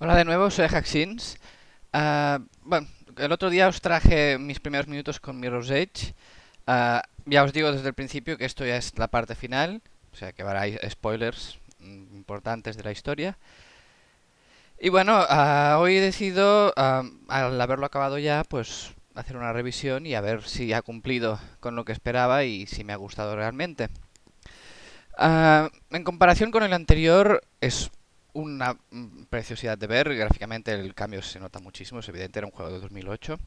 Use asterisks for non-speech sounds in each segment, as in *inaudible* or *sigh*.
Hola de nuevo, soy Haxins ah, bueno, el otro día os traje mis primeros minutos con Mirror's Edge. Ah, ya os digo desde el principio que esto ya es la parte final, o sea que habrá spoilers mm, importantes de la historia. Y bueno, ah, hoy he decidido, al haberlo acabado ya, pues hacer una revisión y a ver si ha cumplido con lo que esperaba y si me ha gustado realmente. en comparación con el anterior, es una mm, preciosidad de ver, gráficamente el cambio se nota muchísimo, es evidente, era un juego de 2008.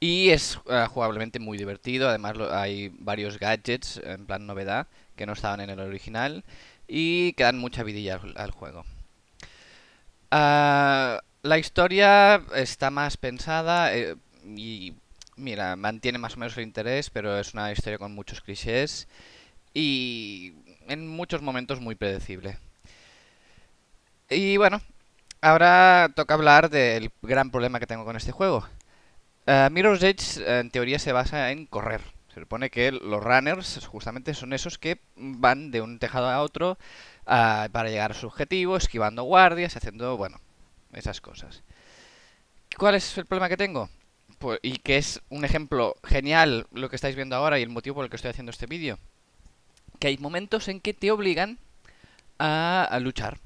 Y es eh, jugablemente muy divertido, además hay varios gadgets, en plan novedad, que no estaban en el original y que dan mucha vidilla al, juego. Ah, la historia está más pensada eh, y, mira, mantiene más o menos el interés, pero es una historia con muchos clichés y en muchos momentos muy predecible. Y bueno, ahora toca hablar del gran problema que tengo con este juego. Eh, Mirror's Edge eh, en teoría se basa en correr. Se supone que los runners justamente son esos que van de un tejado a otro ah, para llegar a su objetivo, esquivando guardias, haciendo, bueno, esas cosas. ¿Cuál es el problema que tengo? Pues, y que es un ejemplo genial lo que estáis viendo ahora y el motivo por el que estoy haciendo este vídeo. Que hay momentos en que te obligan a luchar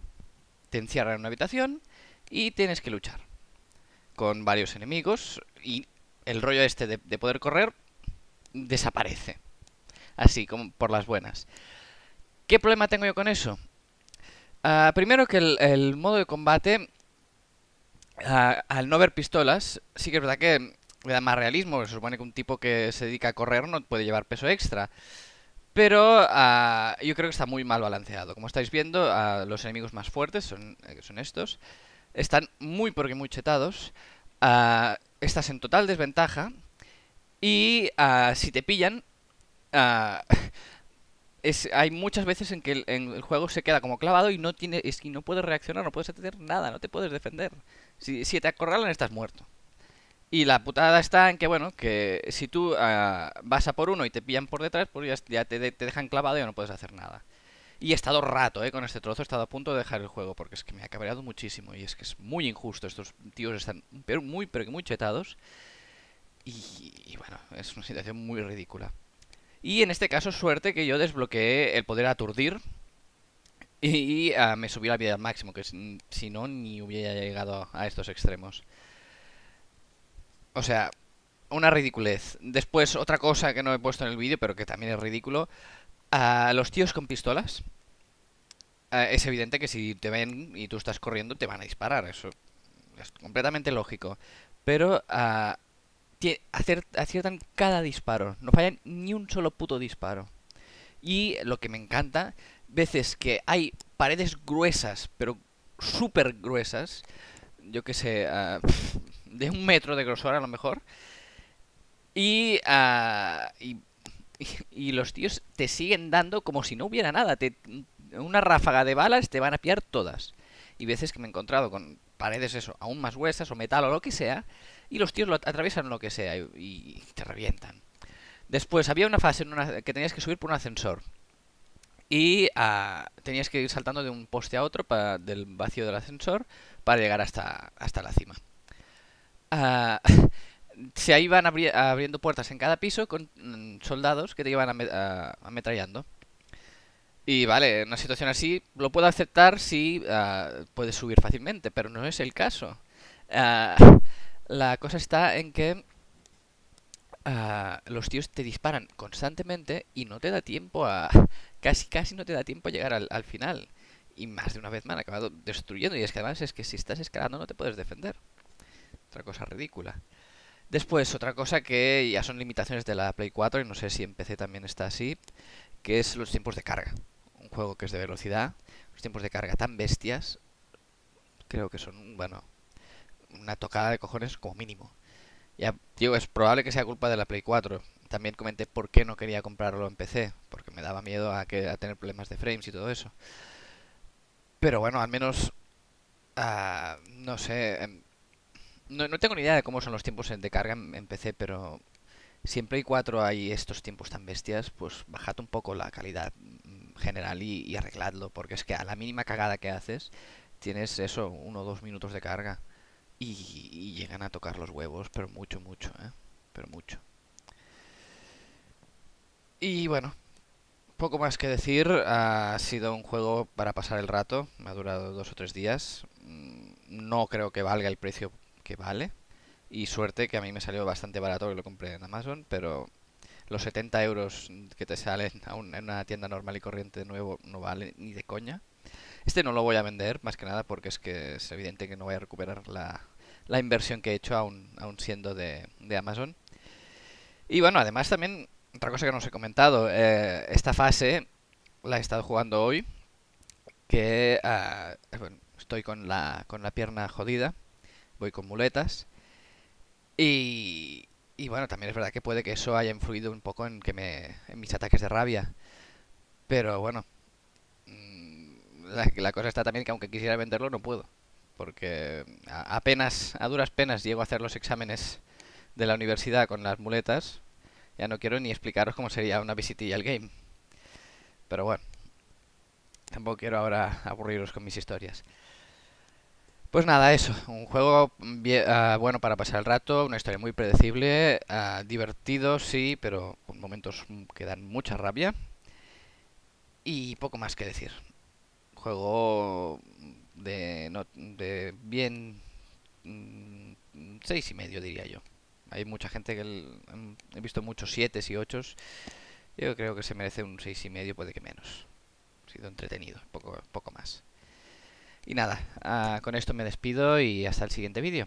te encierran en una habitación y tienes que luchar con varios enemigos y el rollo este de, poder correr desaparece. Así, como por las buenas. ¿Qué problema tengo yo con eso? Ah, primero que el, modo de combate, ah, al no ver pistolas, sí que es verdad que le da más realismo, se supone que un tipo que se dedica a correr no puede llevar peso extra. Pero ah, yo creo que está muy mal balanceado. Como estáis viendo, uh, los enemigos más fuertes son, eh, son estos. Están muy porque muy chetados. Ah, estás en total desventaja. Y si te pillan, *laughs* hay muchas veces en que el, juego se queda como clavado y no, tiene, que no puedes reaccionar, no puedes hacer nada, no te puedes defender. si te acorralan, estás muerto. Y la putada está en que, bueno, que si tú ah, vas a por uno y te pillan por detrás, pues ya, te, te dejan clavado y ya no puedes hacer nada. Y he estado rato, ¿eh? Con este trozo he estado a punto de dejar el juego, porque es que me ha cabreado muchísimo. Y es que es muy injusto. Estos tíos están pero muy, pero muy chetados. Y, bueno, es una situación muy ridícula. Y en este caso, suerte que yo desbloqueé el poder aturdir. Y, ah, me subí la vida al máximo, que si no, ni hubiera llegado a estos extremos. O sea, una ridiculez. Después, otra cosa que no he puesto en el vídeo, pero que también es ridículo. A los tíos con pistolas. Eh, es evidente que si te ven y tú estás corriendo, te van a disparar. Eso es completamente lógico. Pero a ah, aciertan cada disparo. No fallan ni un solo puto disparo. Y lo que me encanta, veces que hay paredes gruesas, pero súper gruesas. Yo qué sé, uh, de un metro de grosor a lo mejor. Ah, y, y, los tíos te siguen dando como si no hubiera nada. Te, una ráfaga de balas te van a pillar todas. Y veces que me he encontrado con paredes eso, aún más huesas o metal o lo que sea, y los tíos lo atraviesan lo que sea y, te revientan. Después había una fase en una, que tenías que subir por un ascensor. Y ah, tenías que ir saltando de un poste a otro del vacío del ascensor para llegar hasta, hasta la cima. Ah, *laughs* se ahí van abriendo puertas en cada piso con mm, soldados que te iban ah, ametrallando. Y vale, en una situación así lo puedo aceptar si ah, puedes subir fácilmente, pero no es el caso. *laughs* la cosa está en que los tíos te disparan constantemente y no te da tiempo a... *laughs* Casi, casi no te da tiempo a llegar al, al final. Y más de una vez me han acabado destruyendo. Y es que además es que si estás escalando no te puedes defender. Otra cosa ridícula. Después, otra cosa que ya son limitaciones de la Play 4, y no sé si en PC también está así, que es los tiempos de carga. Un juego que es de velocidad, los tiempos de carga tan bestias, creo que son, bueno, una tocada de cojones como mínimo. Ya, digo, es probable que sea culpa de la Play 4. También comenté por qué no quería comprarlo en PC, porque me daba miedo a, que, a tener problemas de frames y todo eso. Pero bueno, al menos, ah, no sé, em, no, no, tengo ni idea de cómo son los tiempos de carga en, PC, pero siempre hay cuatro hay estos tiempos tan bestias, pues bajad un poco la calidad mm, general y, arregladlo, porque es que a la mínima cagada que haces, tienes eso, uno o dos minutos de carga. Y, y llegan a tocar los huevos, pero mucho, mucho, ¿eh? Pero mucho. Y bueno, poco más que decir. Ha sido un juego para pasar el rato. Me ha durado dos o tres días. Mm, no creo que valga el precio que vale. Y suerte que a mí me salió bastante barato que lo compré en Amazon, pero los 70 euros que te salen en una tienda normal y corriente de nuevo no vale ni de coña. Este no lo voy a vender, más que nada, porque es que es evidente que no voy a recuperar la, inversión que he hecho aún, aún siendo de, Amazon. Y bueno, además también, otra cosa que no os he comentado, eh, esta fase la he estado jugando hoy, que ah, estoy con la, con la pierna jodida, voy con muletas. Y, y bueno, también es verdad que puede que eso haya influido un poco en, que me, en mis ataques de rabia. Pero bueno, mm, la, la, cosa está también que aunque quisiera venderlo no puedo. Porque apenas, a duras penas llego a hacer los exámenes de la universidad con las muletas. Ya no quiero ni explicaros cómo sería una visitilla al game. Pero bueno, tampoco quiero ahora aburriros con mis historias. Pues nada, eso, un juego ah, bueno para pasar el rato, una historia muy predecible, ah, divertido sí, pero con momentos que dan mucha rabia y poco más que decir. Juego de, bien mm, seis y medio diría yo. Hay mucha gente que he visto muchos siete y ocho. Yo creo que se merece un seis y medio, puede que menos. Ha sido entretenido, poco, poco más. Y nada, ah, con esto me despido y hasta el siguiente vídeo.